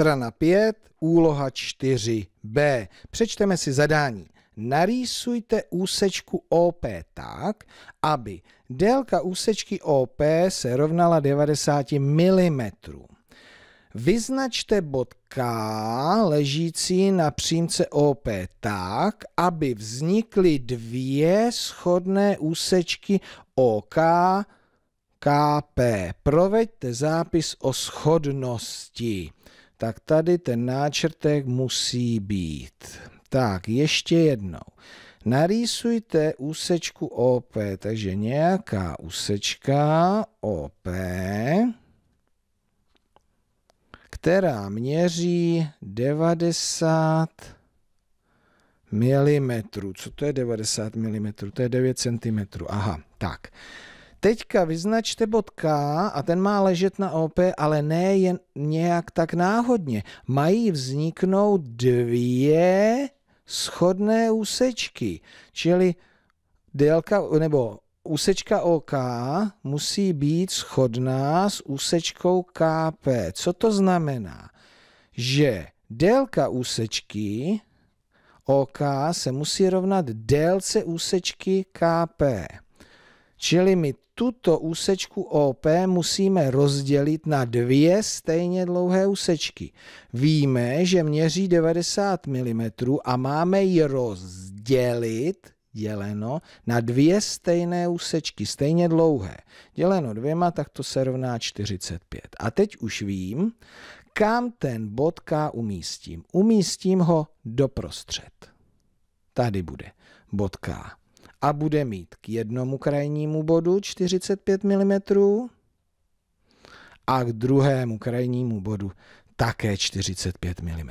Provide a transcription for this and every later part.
Strana 5, úloha 4b. Přečteme si zadání. Narýsujte úsečku OP tak, aby délka úsečky OP se rovnala 90 mm. Vyznačte bod K ležící na přímce OP tak, aby vznikly dvě shodné úsečky OK KP. Proveďte zápis o schodnosti tak tady ten náčrtek musí být. Tak, ještě jednou. Narýsujte úsečku OP, takže nějaká úsečka OP, která měří 90 mm. Co to je 90 mm? To je 9 cm. Aha, tak teďka vyznačte bod K a ten má ležet na OP, ale ne jen nějak tak náhodně. Mají vzniknout dvě schodné úsečky, čili délka nebo úsečka OK musí být schodná s úsečkou KP. Co to znamená? Že délka úsečky OK se musí rovnat délce úsečky KP. Čili my tuto úsečku OP musíme rozdělit na dvě stejně dlouhé úsečky. Víme, že měří 90 mm a máme ji rozdělit děleno na dvě stejné úsečky, stejně dlouhé. Děleno dvěma, tak to se rovná 45. A teď už vím, kam ten bod K umístím. Umístím ho doprostřed. Tady bude bod K a bude mít k jednomu krajnímu bodu 45 mm a k druhému krajnímu bodu také 45 mm.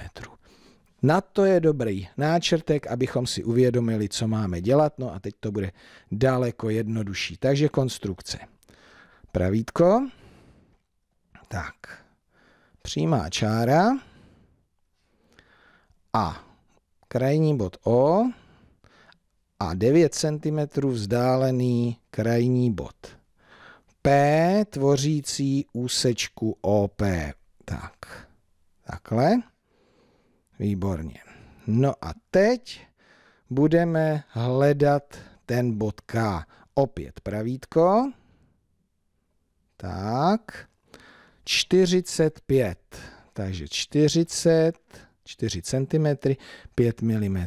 Na to je dobrý náčrtek, abychom si uvědomili, co máme dělat. No a teď to bude daleko jednodušší. Takže konstrukce. Pravítko. Tak. Přímá čára. A krajní bod O a 9 cm vzdálený krajní bod. P tvořící úsečku OP. Tak, takhle. Výborně. No a teď budeme hledat ten bod K. Opět pravítko. Tak, 45. Takže 40, 4 cm, 5 mm.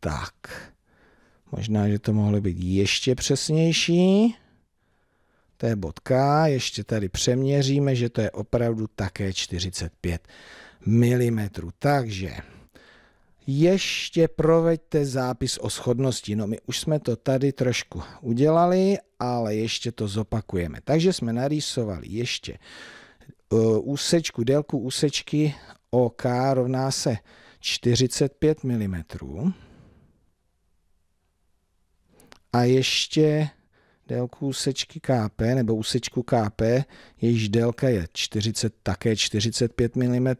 Tak, možná, že to mohlo být ještě přesnější. To je bod K, ještě tady přeměříme, že to je opravdu také 45 mm. Takže ještě proveďte zápis o schodnosti. No my už jsme to tady trošku udělali, ale ještě to zopakujeme. Takže jsme narýsovali ještě e, úsečku, délku úsečky OK rovná se 45 mm a ještě délku úsečky KP nebo úsečku KP, jejíž délka je 40, také 45 mm.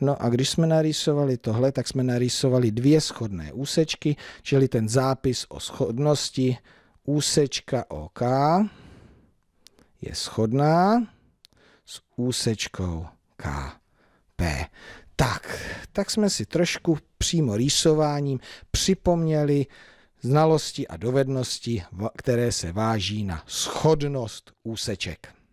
No a když jsme narýsovali tohle, tak jsme narýsovali dvě schodné úsečky, čili ten zápis o schodnosti úsečka OK je schodná s úsečkou KP. Tak, tak jsme si trošku přímo rýsováním připomněli znalosti a dovednosti, které se váží na schodnost úseček.